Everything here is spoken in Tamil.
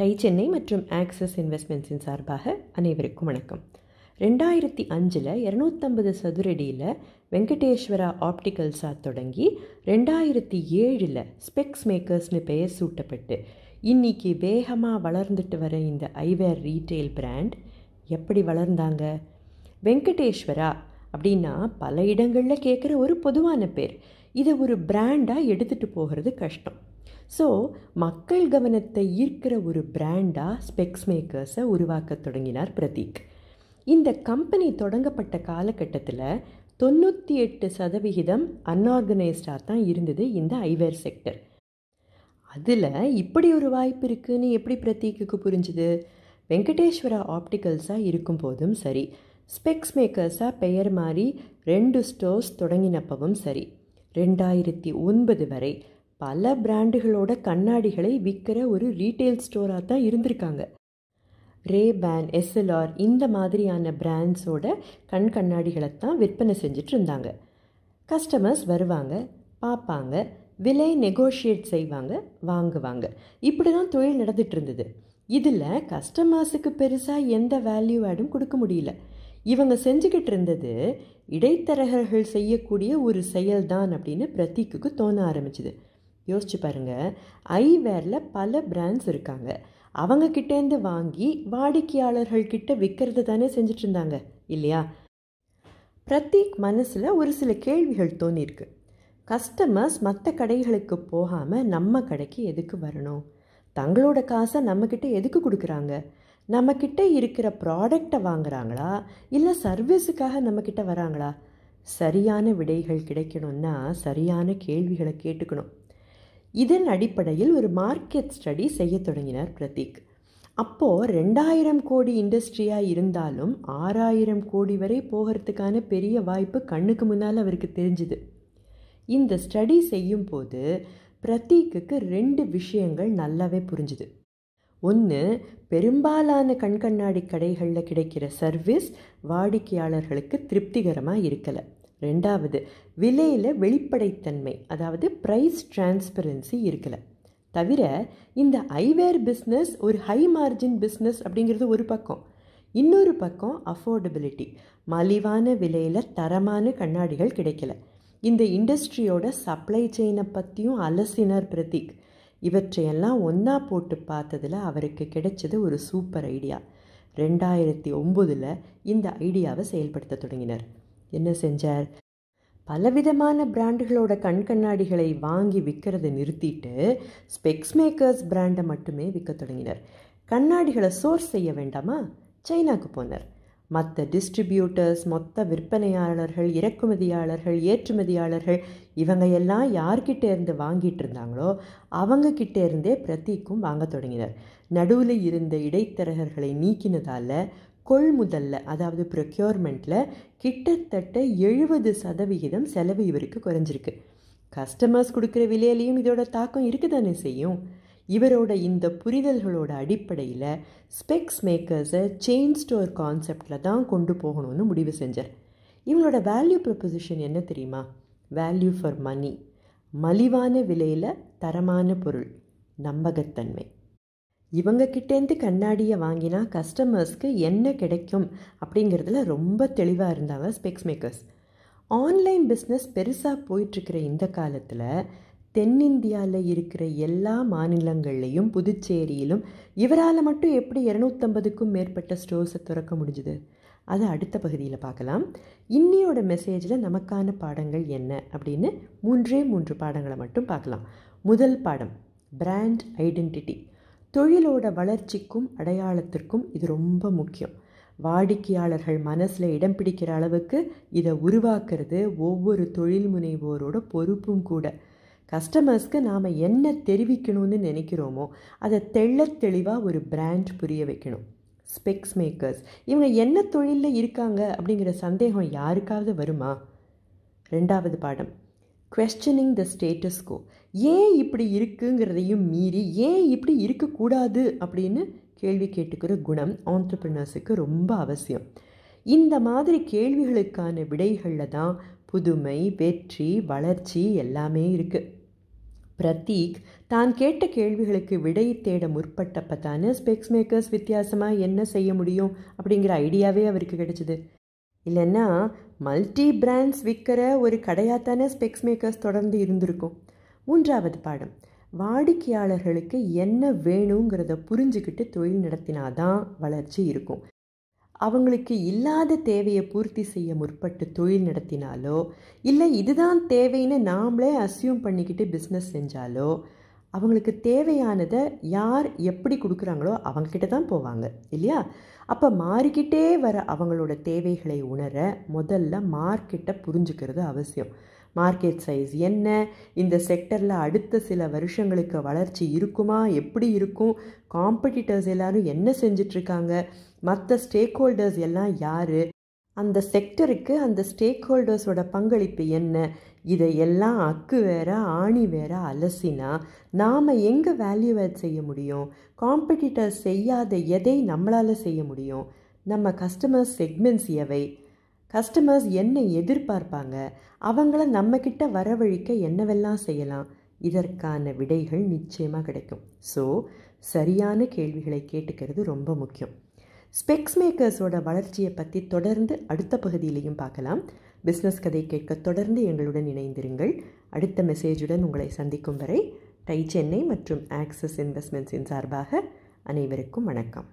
டை சென்னை மற்றும் ஆக்சஸ் இன்வெஸ்ட்மெண்ட்ஸின் சார்பாக அனைவருக்கும் வணக்கம் ரெண்டாயிரத்தி அஞ்சில் இரநூத்தம்பது சதுரடியில் வெங்கடேஸ்வரா ஆப்டிக்கல்ஸாக தொடங்கி ரெண்டாயிரத்தி ஏழில் ஸ்பெக்ஸ் மேக்கர்ஸ்னு பெயர் சூட்டப்பட்டு இன்றைக்கி வேகமாக வளர்ந்துட்டு வர இந்த ஐவேர் ரீட்டெயில் பிராண்ட் எப்படி வளர்ந்தாங்க வெங்கடேஸ்வரா அப்படின்னா பல இடங்களில் கேட்குற ஒரு பொதுவான பேர் இதை ஒரு பிராண்டாக எடுத்துகிட்டு போகிறது கஷ்டம் ஸோ மக்கள் கவனத்தை ஈர்க்கிற ஒரு பிராண்டாக ஸ்பெக்ஸ் மேக்கர்ஸை உருவாக்க தொடங்கினார் பிரதீக் இந்த கம்பெனி தொடங்கப்பட்ட காலகட்டத்தில் தொண்ணூற்றி எட்டு சதவிகிதம் அன்ஆர்கனைஸ்டாக தான் இருந்தது இந்த ஐவேர் செக்டர் அதில் இப்படி ஒரு வாய்ப்பு இருக்குதுன்னு எப்படி பிரதீக்குக்கு புரிஞ்சுது வெங்கடேஸ்வரா ஆப்டிக்கல்ஸாக இருக்கும் போதும் சரி ஸ்பெக்ஸ் மேக்கர்ஸாக பெயர் மாறி ரெண்டு ஸ்டோர்ஸ் தொடங்கினப்பவும் சரி ரெண்டாயிரத்தி ஒன்பது வரை பல பிராண்டுகளோட கண்ணாடிகளை விற்கிற ஒரு ரீட்டைல் ஸ்டோராக தான் இருந்திருக்காங்க ரே பேன் எஸ்எல்ஆர் இந்த மாதிரியான பிராண்ட்ஸோட கண் கண்ணாடிகளை தான் விற்பனை செஞ்சுட்டு இருந்தாங்க கஸ்டமர்ஸ் வருவாங்க பார்ப்பாங்க விலை நெகோஷியேட் செய்வாங்க வாங்குவாங்க இப்படி தான் தொழில் நடந்துகிட்டு இருந்தது இதில் கஸ்டமர்ஸுக்கு பெருசாக எந்த வேல்யூ ஆடும் கொடுக்க முடியல இவங்க செஞ்சுக்கிட்டு இருந்தது இடைத்தரகர்கள் செய்யக்கூடிய ஒரு செயல்தான் அப்படின்னு பிரதீக்கு தோண ஆரம்பிச்சுது யோசிச்சு பாருங்க ஐவேரில் பல பிராண்ட்ஸ் இருக்காங்க அவங்கக்கிட்டேருந்து வாங்கி வாடிக்கையாளர்கள்கிட்ட விற்கிறது தானே செஞ்சுட்டு இருந்தாங்க இல்லையா பிரத்யேக் மனசில் ஒரு சில கேள்விகள் தோணியிருக்கு கஸ்டமர்ஸ் மற்ற கடைகளுக்கு போகாமல் நம்ம கடைக்கு எதுக்கு வரணும் தங்களோட காசை நம்மக்கிட்ட எதுக்கு கொடுக்குறாங்க நம்மக்கிட்ட இருக்கிற ப்ராடக்டை வாங்குகிறாங்களா இல்லை சர்வீஸுக்காக நம்மக்கிட்ட வராங்களா சரியான விடைகள் கிடைக்கணும்னா சரியான கேள்விகளை கேட்டுக்கணும் இதன் அடிப்படையில் ஒரு மார்க்கெட் ஸ்டடி செய்ய தொடங்கினார் பிரதீக் அப்போது ரெண்டாயிரம் கோடி இண்டஸ்ட்ரியாக இருந்தாலும் ஆறாயிரம் கோடி வரை போகிறதுக்கான பெரிய வாய்ப்பு கண்ணுக்கு முன்னால் அவருக்கு தெரிஞ்சுது இந்த ஸ்டடி செய்யும்போது பிரதீக்குக்கு ரெண்டு விஷயங்கள் நல்லாவே புரிஞ்சுது ஒன்று பெரும்பாலான கண்கண்ணாடி கடைகளில் கிடைக்கிற சர்வீஸ் வாடிக்கையாளர்களுக்கு திருப்திகரமாக இருக்கலை ரெண்டாவது விலையில் வெளிப்படைத்தன்மை அதாவது ப்ரைஸ் டிரான்ஸ்பரன்சி இருக்கலை தவிர இந்த ஐவேர் பிஸ்னஸ் ஒரு ஹை மார்ஜின் பிஸ்னஸ் அப்படிங்கிறது ஒரு பக்கம் இன்னொரு பக்கம் அஃபோர்டபிலிட்டி மலிவான விலையில் தரமான கண்ணாடிகள் கிடைக்கல இந்த இண்டஸ்ட்ரியோட சப்ளை செயினை பற்றியும் அலசினர் பிரதீக் இவற்றையெல்லாம் ஒன்றா போட்டு பார்த்ததில் அவருக்கு கிடைச்சது ஒரு சூப்பர் ஐடியா ரெண்டாயிரத்தி ஒம்போதில் இந்த ஐடியாவை செயல்படுத்த தொடங்கினார் என்ன செஞ்சார் பலவிதமான பிராண்டுகளோட கண் கண்ணாடிகளை வாங்கி விற்கிறத நிறுத்திட்டு ஸ்பெக்ஸ் மேக்கர்ஸ் பிராண்டை மட்டுமே விற்க தொடங்கினர் கண்ணாடிகளை சோர்ஸ் செய்ய வேண்டாமா சைனாக்கு போனார் மற்ற டிஸ்ட்ரிபியூட்டர்ஸ் மொத்த விற்பனையாளர்கள் இறக்குமதியாளர்கள் ஏற்றுமதியாளர்கள் இவங்க எல்லாம் யார்கிட்ட இருந்து வாங்கிட்டு இருந்தாங்களோ கிட்டே இருந்தே பிரத்தீக்கும் வாங்க தொடங்கினர் நடுவில் இருந்த இடைத்தரகர்களை நீக்கினதால் கொள்முதலில் அதாவது ப்ரொக்யூர்மெண்ட்டில் கிட்டத்தட்ட எழுபது சதவிகிதம் செலவு இவருக்கு குறைஞ்சிருக்கு கஸ்டமர்ஸ் கொடுக்குற விலையிலையும் இதோட தாக்கம் இருக்கு தானே செய்யும் இவரோட இந்த புரிதல்களோட அடிப்படையில் ஸ்பெக்ஸ் மேக்கர்ஸை செயின் ஸ்டோர் கான்செப்டில் தான் கொண்டு போகணும்னு முடிவு செஞ்சார் இவங்களோட வேல்யூ ப்ரொப்பொசிஷன் என்ன தெரியுமா வேல்யூ ஃபார் மணி மலிவான விலையில் தரமான பொருள் நம்பகத்தன்மை கிட்டேந்து கண்ணாடியை வாங்கினா கஸ்டமர்ஸ்க்கு என்ன கிடைக்கும் அப்படிங்கிறதுல ரொம்ப தெளிவாக இருந்தாங்க ஸ்பெக்ஸ் மேக்கர்ஸ் ஆன்லைன் பிஸ்னஸ் பெருசாக போயிட்டுருக்கிற இந்த காலத்தில் தென்னிந்தியாவில் இருக்கிற எல்லா மாநிலங்கள்லேயும் புதுச்சேரியிலும் இவரால் மட்டும் எப்படி இரநூத்தம்பதுக்கும் மேற்பட்ட ஸ்டோர்ஸை திறக்க முடிஞ்சுது அதை அடுத்த பகுதியில் பார்க்கலாம் இன்னியோட மெசேஜில் நமக்கான பாடங்கள் என்ன அப்படின்னு மூன்றே மூன்று பாடங்களை மட்டும் பார்க்கலாம் முதல் பாடம் பிராண்ட் ஐடென்டிட்டி தொழிலோட வளர்ச்சிக்கும் அடையாளத்திற்கும் இது ரொம்ப முக்கியம் வாடிக்கையாளர்கள் மனசில் இடம் பிடிக்கிற அளவுக்கு இதை உருவாக்குறது ஒவ்வொரு தொழில் முனைவோரோட பொறுப்பும் கூட கஸ்டமர்ஸ்க்கு நாம் என்ன தெரிவிக்கணும்னு நினைக்கிறோமோ அதை தெள்ள தெளிவாக ஒரு பிராண்ட் புரிய வைக்கணும் ஸ்பெக்ஸ் மேக்கர்ஸ் இவங்க என்ன தொழிலில் இருக்காங்க அப்படிங்கிற சந்தேகம் யாருக்காவது வருமா ரெண்டாவது பாடம் கொஸ்டனிங் த ஸ்டேட்டஸ்கோ ஏன் இப்படி இருக்குங்கிறதையும் மீறி ஏன் இப்படி இருக்கக்கூடாது அப்படின்னு கேள்வி கேட்டுக்கிற குணம் ஆண்டர்பிரினர்ஸுக்கு ரொம்ப அவசியம் இந்த மாதிரி கேள்விகளுக்கான விடைகளில் தான் புதுமை வெற்றி வளர்ச்சி எல்லாமே இருக்குது பிரதீக் தான் கேட்ட கேள்விகளுக்கு விடை தேட முற்பட்டப்ப தானே ஸ்பெக்ஸ் மேக்கர்ஸ் வித்தியாசமாக என்ன செய்ய முடியும் அப்படிங்கிற ஐடியாவே அவருக்கு கிடைச்சிது இல்லைன்னா மல்டி பிராண்ட்ஸ் விற்கிற ஒரு கடையாகத்தானே ஸ்பெக்ஸ் மேக்கர்ஸ் தொடர்ந்து இருந்திருக்கும் மூன்றாவது பாடம் வாடிக்கையாளர்களுக்கு என்ன வேணுங்கிறத புரிஞ்சுக்கிட்டு தொழில் நடத்தினாதான் வளர்ச்சி இருக்கும் அவங்களுக்கு இல்லாத தேவையை பூர்த்தி செய்ய முற்பட்டு தொழில் நடத்தினாலோ இல்லை இதுதான் தேவைன்னு நாம்ளே அசியூம் பண்ணிக்கிட்டு பிஸ்னஸ் செஞ்சாலோ அவங்களுக்கு தேவையானதை யார் எப்படி கொடுக்குறாங்களோ அவங்கக்கிட்ட தான் போவாங்க இல்லையா அப்போ மாறிக்கிட்டே வர அவங்களோட தேவைகளை உணர முதல்ல மார்க்கெட்டை புரிஞ்சுக்கிறது அவசியம் மார்க்கெட் சைஸ் என்ன இந்த செக்டரில் அடுத்த சில வருஷங்களுக்கு வளர்ச்சி இருக்குமா எப்படி இருக்கும் காம்படிட்டர்ஸ் எல்லோரும் என்ன செஞ்சிட்ருக்காங்க மற்ற ஸ்டேக் ஹோல்டர்ஸ் எல்லாம் யார் அந்த செக்டருக்கு அந்த ஸ்டேக் ஹோல்டர்ஸோட பங்களிப்பு என்ன இதையெல்லாம் அக்கு வேற ஆணி வேற அலசினா நாம் எங்கே வேல்யூ ஆட் செய்ய முடியும் காம்படிட்டர்ஸ் செய்யாத எதை நம்மளால் செய்ய முடியும் நம்ம கஸ்டமர் செக்மெண்ட்ஸ் எவை கஸ்டமர்ஸ் என்ன எதிர்பார்ப்பாங்க அவங்கள நம்மக்கிட்ட வரவழிக்க என்னவெல்லாம் செய்யலாம் இதற்கான விடைகள் நிச்சயமாக கிடைக்கும் ஸோ சரியான கேள்விகளை கேட்டுக்கிறது ரொம்ப முக்கியம் ஸ்பெக்ஸ் மேக்கர்ஸோட வளர்ச்சியை பற்றி தொடர்ந்து அடுத்த பகுதியிலையும் பார்க்கலாம் பிஸ்னஸ் கதை கேட்க தொடர்ந்து எங்களுடன் இணைந்திருங்கள் அடுத்த மெசேஜுடன் உங்களை சந்திக்கும் வரை டை சென்னை மற்றும் ஆக்சஸ் இன்வெஸ்ட்மெண்ட்ஸின் சார்பாக அனைவருக்கும் வணக்கம்